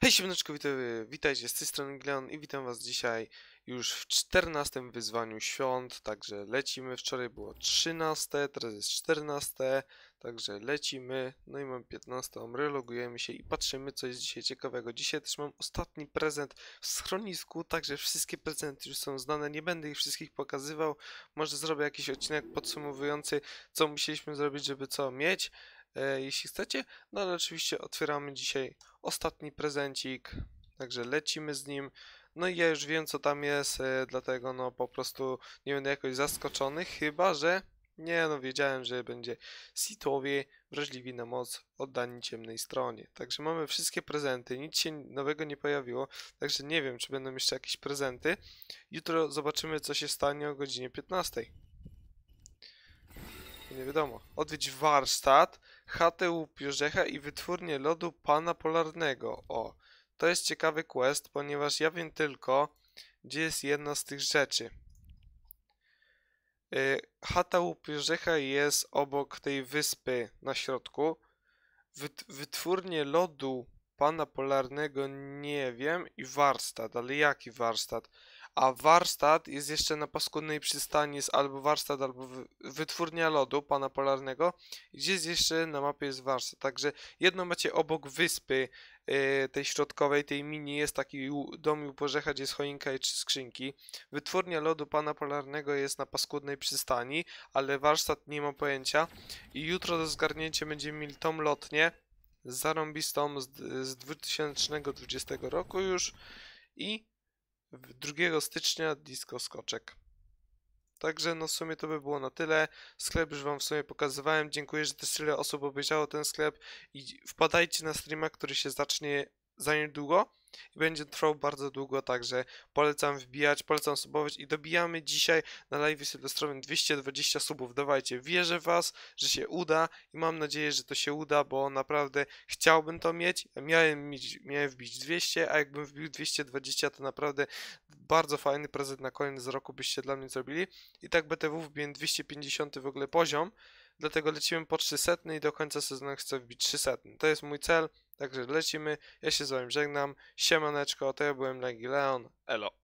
Hej siemaneczko, witajcie, z tej strony i witam was dzisiaj już w 14 wyzwaniu świąt, także lecimy, wczoraj było 13, teraz jest 14, także lecimy, no i mam 15, relogujemy się i patrzymy co jest dzisiaj ciekawego. Dzisiaj też mam ostatni prezent w schronisku, także wszystkie prezenty już są znane, nie będę ich wszystkich pokazywał, może zrobię jakiś odcinek podsumowujący co musieliśmy zrobić, żeby co mieć. E, jeśli chcecie. No ale oczywiście otwieramy dzisiaj ostatni prezencik, także lecimy z nim. No i ja już wiem co tam jest, e, dlatego no po prostu nie będę jakoś zaskoczony, chyba że... Nie no, wiedziałem, że będzie sitowie, wrażliwi na moc oddani ciemnej stronie. Także mamy wszystkie prezenty, nic się nowego nie pojawiło, także nie wiem, czy będą jeszcze jakieś prezenty. Jutro zobaczymy, co się stanie o godzinie 15 nie wiadomo. Odwiedź warsztat, chatę upiórzecha i wytwórnię lodu pana polarnego. O, to jest ciekawy quest, ponieważ ja wiem tylko, gdzie jest jedna z tych rzeczy. Yy, chata jest obok tej wyspy na środku. Wyt wytwórnię lodu pana polarnego nie wiem i warsztat, ale jaki warsztat? a warsztat jest jeszcze na paskudnej przystani, jest albo warsztat, albo wytwórnia lodu pana polarnego, gdzie jest jeszcze na mapie jest warsztat. Także jedno macie obok wyspy y, tej środkowej, tej mini, jest taki dom i uporzecha, gdzie jest choinka i trzy skrzynki. Wytwórnia lodu pana polarnego jest na paskudnej przystani, ale warsztat nie ma pojęcia. I jutro do zgarnięcia będziemy mieli tom lotnie, zarąbistą z, z 2020 roku już i 2 stycznia disco skoczek. Także no w sumie to by było na tyle. Sklep już wam w sumie pokazywałem. Dziękuję, że też tyle osób obejrzało ten sklep i wpadajcie na streama, który się zacznie za niedługo i będzie trwał bardzo długo, także polecam wbijać, polecam subować i dobijamy dzisiaj na live sylwestrowym 220 subów. Dawajcie, wierzę w was, że się uda i mam nadzieję, że to się uda, bo naprawdę chciałbym to mieć. Miałem, mieć, miałem wbić 200, a jakbym wbił 220, to naprawdę bardzo fajny prezent na koniec roku byście dla mnie zrobili. I tak BTW wbiłem 250 w ogóle poziom, dlatego lecimy po 300 i do końca sezonu chcę wbić 300. To jest mój cel. Także lecimy, ja się z wami żegnam, siemaneczko, to ja byłem Leon. elo.